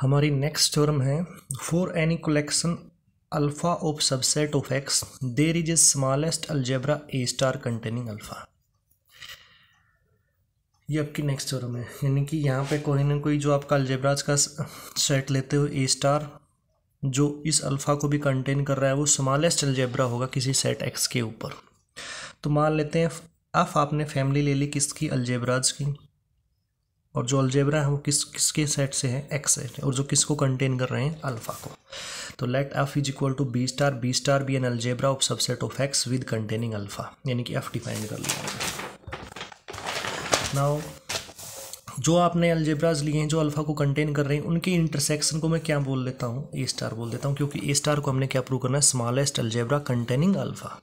हमारी next term है for any collection alpha of subset of X there is a smallest algebra A star containing alpha ये आपकी next term है यानी कि यहाँ पे कोई ना कोई जो आपका अल्जेब्राज का सेट लेते हो ए स्टार जो इस अल्फ़ा को भी कंटेन कर रहा है वो स्मॉलेस्ट अल्जेब्रा होगा किसी सेट एक्स के ऊपर तो मान लेते हैं अफ आपने फैमिली ले ली किसकी अल्जेब्राज की और जो अल्जेब्रा है वो किस किसके सेट से है एक्स सेट है और जो किसको कंटेन कर रहे हैं अल्फा को तो let F is equal to B star B star B an algebra of subset of X with containing alpha यानी कि एफ डिफाइन कर लिया नाउ जो आपने अल्जेब्राज लिए हैं जो अल्फा को कंटेन कर रहे हैं उनके इंटरसेक्शन को मैं क्या बोल देता हूँ ए स्टार बोल देता हूँ क्योंकि ए स्टार को हमने क्या प्रूव करना है स्मॉलेस्ट अल्जेब्रा कंटेनिंग अल्फा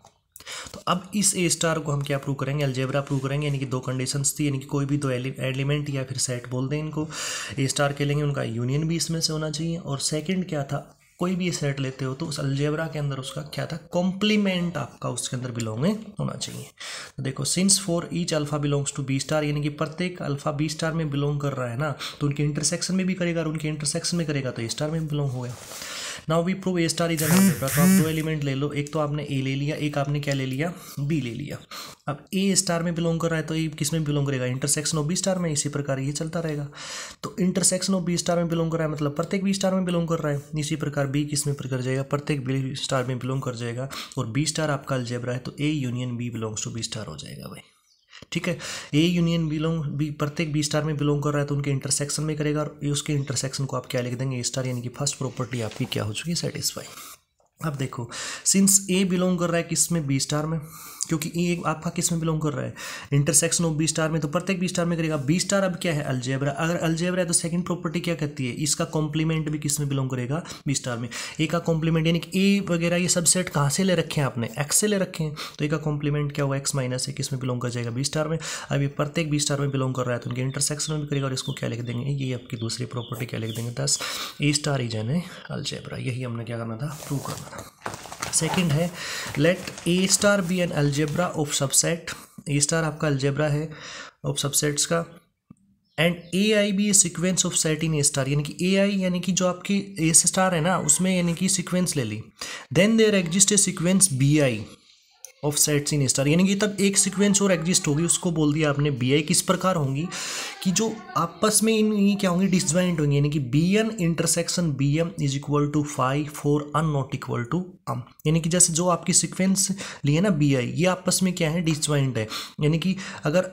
अब इस ए स्टार को हम क्या प्रूव करेंगे अलजेबरा प्रूव करेंगे यानी कि दो कंडीशंस थी यानी कि कोई भी दो एलिमेंट या फिर सेट बोल दें इनको ए स्टार के लेंगे उनका यूनियन भी इसमें से होना चाहिए और सेकेंड क्या था कोई भी सेट लेते हो तो उस अलजेबरा के अंदर उसका क्या था कॉम्प्लीमेंट आपका उसके अंदर बिलोंग होना चाहिए तो देखो since for each alpha belongs to B star यानी कि प्रत्येक अल्फा बी स्टार में बिलोंग कर रहा है ना तो उनके इंटरसेक्शन में भी करेगा और उनके इंटरसेक्शन में करेगा तो ए स्टार में बिलोंग हो गया now we prove A star is algebra तो आप दो एलिमेंट ले लो एक तो आपने ए ले लिया एक आपने क्या ले लिया बी ले लिया अब ए स्टार में बिलोंग कर रहा है तो ये किस में बिलोंग करेगा इंटरसेक्शन ऑफ बी स्टार में इसी प्रकार ये चलता रहेगा तो इंटरसेक्शन ऑफ बी स्टार में बिलोंग कर रहा है मतलब प्रत्येक बी स्टार में बिलोंग कर रहा है इसी प्रकार बी किस में कर जाएगा प्रत्येक बी स्टार में बिलोंग कर जाएगा और बी स्टार आपका अलजेब्रा है तो A union B belongs to B star हो जाएगा भाई ठीक है ये यूनियन बिलोंग भी प्रत्येक बी स्टार में बिलोंग कर रहा है तो उनके इंटरसेक्शन में करेगा और उसके इंटरसेक्शन को आप क्या लिख देंगे ए स्टार यानी कि फर्स्ट प्रॉपर्टी आपकी क्या हो चुकी है सेटिस्फाई अब देखो सिंस ए बिलोंग कर रहा है किस में बी स्टार में क्योंकि ये आपका किस में बिलोंग कर रहा है इंटरसेक्शन ऑफ बी स्टार में तो प्रत्येक बी स्टार में करेगा बी स्टार अब क्या है अल्जेब्रा अगर अल्जेब्रा है तो सेकंड प्रॉपर्टी क्या कहती है इसका कॉम्प्लीमेंट भी किस में बिलोंग करेगा बी स्टार में ए का कॉम्प्लीमेंट यानी कि ए वगैरह ये सबसेट कहाँ से ले रखे हैं आपने एक्स से ले रखे हैं तो ए का कॉम्प्लीमेंट क्या हुआ एक्स माइनस है किस में बिलोंग कर जाएगा बी स्टार में अब ये प्रत्येक बी स्टार में बिलोंग कर रहा है तो उनके इंटरसेक्शन में भी करेगा और इसको क्या लिख देंगे ये आपकी दूसरी प्रॉपर्टी क्या लिख देंगे thus A star is an algebra यही हमने क्या करना था प्रूव करना था सेकेंड है let A star B an algebra of subset A star आपका अल्जेब्रा है ऑफ सबसेट्स का and A I be a sequence of set in A star यानी कि ए आई यानी कि जो आपकी ए स्टार है ना उसमें यानी कि सिक्वेंस ले ली then there exist a sequence B I of sets in star यानी कि तब एक सीक्वेंस और एग्जिस्ट होगी उसको बोल दिया आपने बी आई किस प्रकार होंगी कि जो आपस में इन ये क्या होंगी डिसज्वाइंट होंगी यानी कि B N intersection B M is equal to phi for N not equal to M यानी कि जैसे जो आपकी सिक्वेंस ली है ना बी आई ये आपस में क्या है डिसज्वाइंट है यानी कि अगर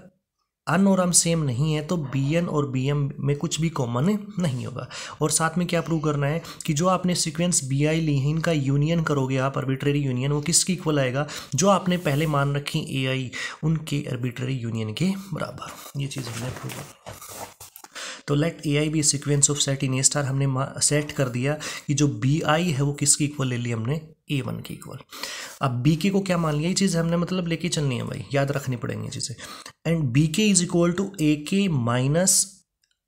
अन और एम सेम नहीं है तो बी एन और बी एम में कुछ भी कॉमन नहीं होगा और साथ में क्या प्रूव करना है कि जो आपने सीक्वेंस बी आई ली है इनका यूनियन करोगे आप अर्बिट्रेरी यूनियन वो किसके इक्वल आएगा जो आपने पहले मान रखी ए आई उनके अर्बिट्रेरी यूनियन के बराबर ये चीज़ हमने प्रूव करनी तो let A I be sequence of set in A star हमने सेट कर दिया कि जो बी आई है वो किसकी इक्वल ले ली हमने ए वन की इक्वल अब बी के को क्या मान लिया ये चीज़ हमने मतलब लेके चलनी है भाई याद रखनी पड़ेंगी चीज़ें and B K is equal to A K minus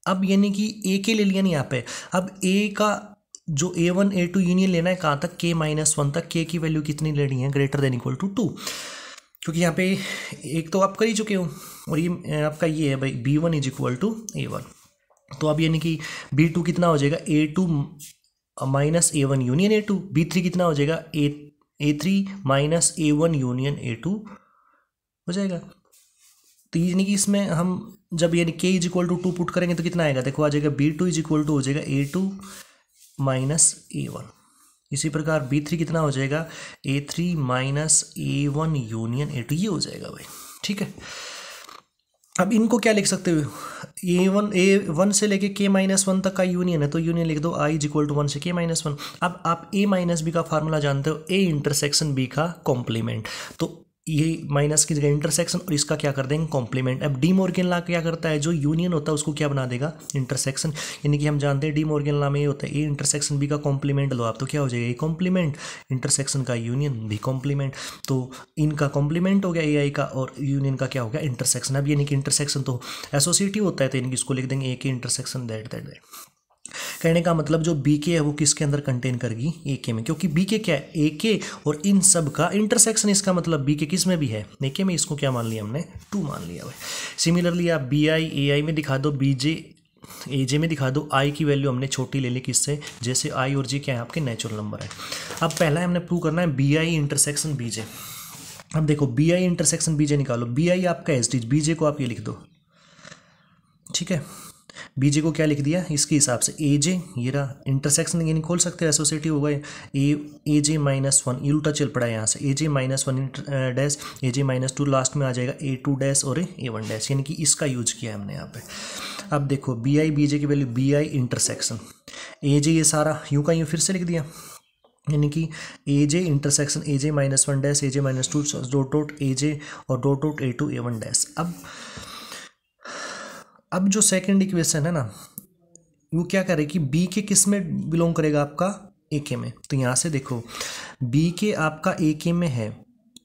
अब यानी कि ए के ले लिया नहीं यहाँ पे अब ए का जो A one A two union लेना है कहाँ तक के माइनस वन तक के की वैल्यू कितनी लेनी है greater than equal to two क्योंकि यहाँ पे एक तो आप कर ही चुके हो और ये आपका ये है भाई B one is equal to A one तो अब यानी कि बी टू कितना हो जाएगा A two minus A one union A two B three कितना हो जाएगा A A three minus A one union A two हो जाएगा तो यानी कि इसमें हम जब यानी K is equal to two put करेंगे तो कितना आएगा देखो आ जाएगा B two is equal to हो जाएगा A two minus A one इसी प्रकार बी थ्री कितना हो जाएगा A three minus A one union A two ये हो जाएगा भाई ठीक है अब इनको क्या लिख सकते हो ए वन ए वन से लेके के माइनस वन तक का यूनियन है तो यूनियन लिख दो I is equal to one से के माइनस वन अब आप ए माइनस बी का फार्मूला जानते हो ए इंटरसेक्शन बी का कॉम्प्लीमेंट तो ये माइनस की जगह इंटरसेक्शन और इसका क्या कर देंगे कॉम्प्लीमेंट अब डी मोर्गन ला क्या करता है जो यूनियन होता है उसको क्या बना देगा इंटरसेक्शन यानी कि हम जानते हैं डी मोर्गन ला में ये होता है ए इंटरसेक्शन बी का कॉम्प्लीमेंट लो आप तो क्या हो जाएगा ए कॉम्प्लीमेंट इंटरसेक्शन का यूनियन भी कॉम्प्लीमेंट तो इनका कॉम्प्लीमेंट हो गया ए आई का और यूनियन का क्या हो गया इंटरसेक्शन अब यानी कि इंटरसेक्शन तो एसोसिएटिव होता है तो इनकी कि इसको लिख देंगे ए के इंटरसेक्शन दैट दैट दैट कहने का मतलब जो बी के है वो किसके अंदर कंटेन करेगी ए के में क्योंकि बी के क्या है ए के और इन सब का इंटरसेक्शन इसका मतलब बी के किस में भी है ए के में इसको क्या मान लिया हमने टू मान लिया हुआ सिमिलरली आप बी आई ए आई में दिखा दो बी जे ए जे में दिखा दो आई की वैल्यू हमने छोटी ले ली किससे जैसे आई और जे क्या है आपके नेचुरल नंबर है अब पहला हमने प्रूव करना है B I intersection B J अब देखो B I intersection B J निकालो बी आई आपका एस डी बी जे को आप ये लिख दो ठीक है बीजे को क्या लिख दिया इसके हिसाब से ए जे ये रहा इंटरसेक्शन ये नहीं खोल सकते एसोसिएटिव हो गए ए ए जे माइनस वन ये उल्टा चल पड़ा है यहाँ से A J minus one dash A J minus two last में आ जाएगा ए टू डैश और ए वन डैश यानी कि इसका यूज किया है हमने यहाँ पे अब देखो बी आई बी जे की value B I intersection A J ये सारा यूँ का यूँ फिर से लिख दिया यानी कि A J intersection A J minus one dash A J minus two dot dot A J और dot dot A two A one dash अब अब जो सेकंड इक्वेशन है ना वो क्या करे कि बी के किस में बिलोंग करेगा आपका ए के में तो यहाँ से देखो बी के आपका ए के में है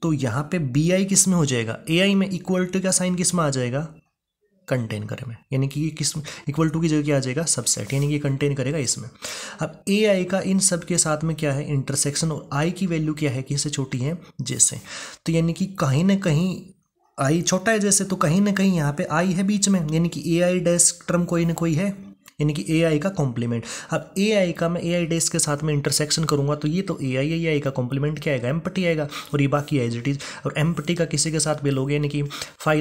तो यहाँ पे बी आई किस में हो जाएगा ए आई में इक्वल टू का साइन किस में आ जाएगा कंटेन करे में यानी कि किस इक्वल टू की जगह क्या आ जाएगा सबसेट यानी कि कंटेन करेगा इसमें अब ए आई का इन सब के साथ में क्या है इंटरसेक्शन और आई की वैल्यू क्या है किससे छोटी है जैसे तो यानी कि कहीं ना कहीं आई छोटा है जैसे तो कहीं ना कहीं यहाँ पे आई है बीच में यानी कि ए आई डैश टर्म कोई ना कोई है यानी कि ए का कॉम्प्लीमेंट अब ए का मैं ए आई डेज के साथ में इंटरसेक्शन करूँगा तो ये तो ए आई है ए का कॉम्प्लीमेंट क्या आएगा एम्पटी आएगा और ये बाकी एज इट इज और एम्पटी का किसी के साथ भी लोगे यानी कि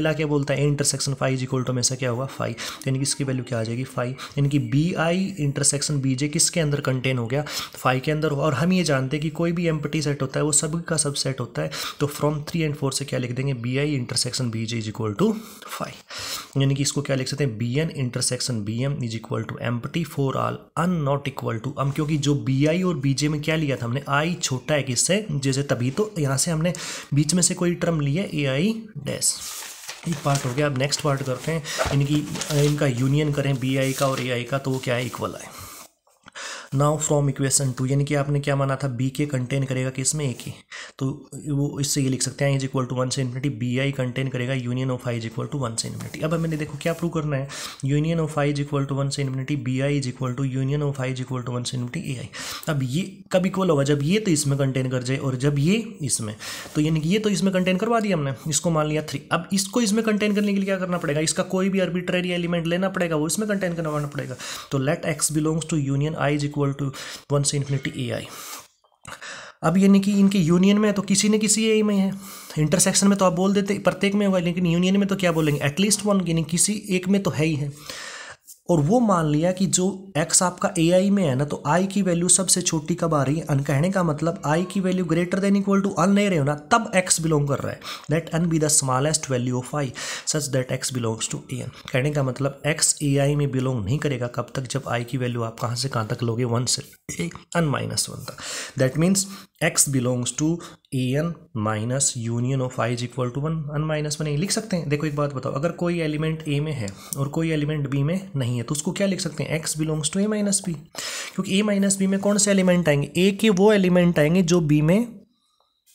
ला क्या बोलता है A intersection phi is equal to हमेशा क्या होगा फाइव यानी कि इसकी वैल्यू क्या आ जाएगी फाइव यानी कि B I intersection B J किसके अंदर कंटेन हो गया फाइव के अंदर हो और हम ये जानते हैं कि कोई भी एम्पटी सेट होता है वो सब का सब सेट होता है तो फ्रॉम थ्री एंड फोर से क्या लिख देंगे B I intersection B J is equal to phi यानी कि इसको क्या लिख सकते हैं B N intersection B M is equal to empty for all N not equal to हम क्योंकि जो बी आई और बी जे में क्या लिया था हमने आई छोटा है किससे जैसे तभी तो यहाँ से हमने बीच में से कोई टर्म लिया ए आई डैस एक पार्ट हो गया अब नेक्स्ट पार्ट करते हैं इनकी इनका यूनियन करें बी आई का और ए आई का तो वो क्या है इक्वल है नाउ फ्रॉम इक्वेशन टू यानी कि आपने क्या माना था बी के कंटेन करेगा किस में ए के तो वो इससे ये लिख सकते हैं इज इक्वल टू वन से इन्फिनिटी बी आई कंटेन करेगा union of I is equal to one से इन्फिनिटी अब हमें देखो क्या प्रूव करना है union of I is equal to one से infinity B I is equal to union of I is equal to one से इन्फिनिटी ए आई अब ये कब इक्वल होगा जब ये तो इसमें कंटेन कर जाए और जब ये इसमें तो यानी कि ये तो इसमें कंटेन करवा दिया हमने इसको मान लिया थ्री अब इसको इसमें कंटेन करने के लिए क्या करना पड़ेगा इसका कोई भी आर्बिट्रेरी एलिमेंट लेना पड़ेगा वो इसमें कंटेन करवाना पड़ेगा तो let X belongs to union I is equal to one से इन्फिनिटी ए आई अब यानी कि इनके यूनियन में तो किसी न किसी ए में है इंटरसेक्शन में तो आप बोल देते प्रत्येक में होगा लेकिन यूनियन में तो क्या बोलेंगे एटलीस्ट वन यानी किसी एक में तो है ही है और वो मान लिया कि जो एक्स आपका ए आई में है ना तो आई की वैल्यू सबसे छोटी कब आ रही है अन कहने का मतलब आई की value greater than equal to N नहीं रहे हो ना तब एक्स बिलोंग कर रहा है that N be the smallest value of I such that X belongs to A N कहने का मतलब एक्स ए आई में बिलोंग नहीं करेगा कब तक जब आई की वैल्यू आप कहाँ से कहाँ तक लोगे वन से अन माइनस वन तक that means X belongs to A N minus union of I is equal to one N minus one A लिख सकते हैं देखो एक बात बताओ अगर कोई एलिमेंट ए में है और कोई एलिमेंट बी में नहीं है तो उसको क्या लिख सकते हैं X belongs to A minus B क्योंकि ए माइनस बी में कौन से एलिमेंट आएंगे ए के वो एलिमेंट आएंगे जो बी में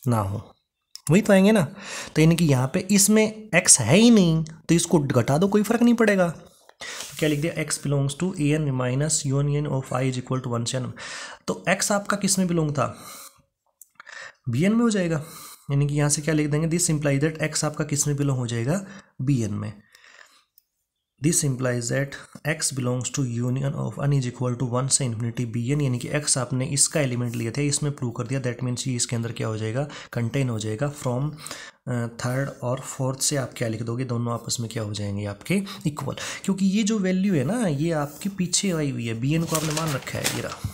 ना हो वही तो आएंगे ना तो यानी कि यहाँ पे इसमें एक्स है ही नहीं तो इसको घटा दो कोई फर्क नहीं पड़ेगा तो क्या लिख दिया X belongs to A N minus union of I is equal to one से तो एक्स आपका किस में बिलोंग था बी एन में हो जाएगा यानी कि यहाँ से क्या लिख देंगे दिस इम्प्लाइज दैट एक्स आपका किस में बिलोंग हो जाएगा बी एन में this implies that X belongs to union of N is equal to one से इन्फिनिटी बी एन यानी कि एक्स आपने इसका एलिमेंट लिया था इसमें प्रूव कर दिया दैट मीन्स ये इसके अंदर क्या हो जाएगा कंटेन हो जाएगा फ्रॉम थर्ड और फोर्थ से आप क्या लिख दोगे दोनों आपस में क्या हो जाएंगे आपके इक्वल क्योंकि ये जो वैल्यू है ना ये आपके पीछे आई हुई है बी एन को आपने मान रखा है ये रहा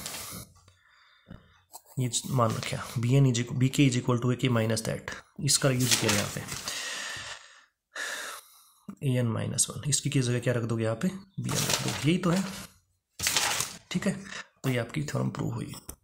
ये मान रखा B N is B K is equal to A K minus that इसका यूज किया यहाँ पे ए एन माइनस वन इसकी की जगह क्या रख दोगे यहाँ पे बी एन रख दो यही तो है ठीक है तो ये आपकी थ्योरम प्रूव हुई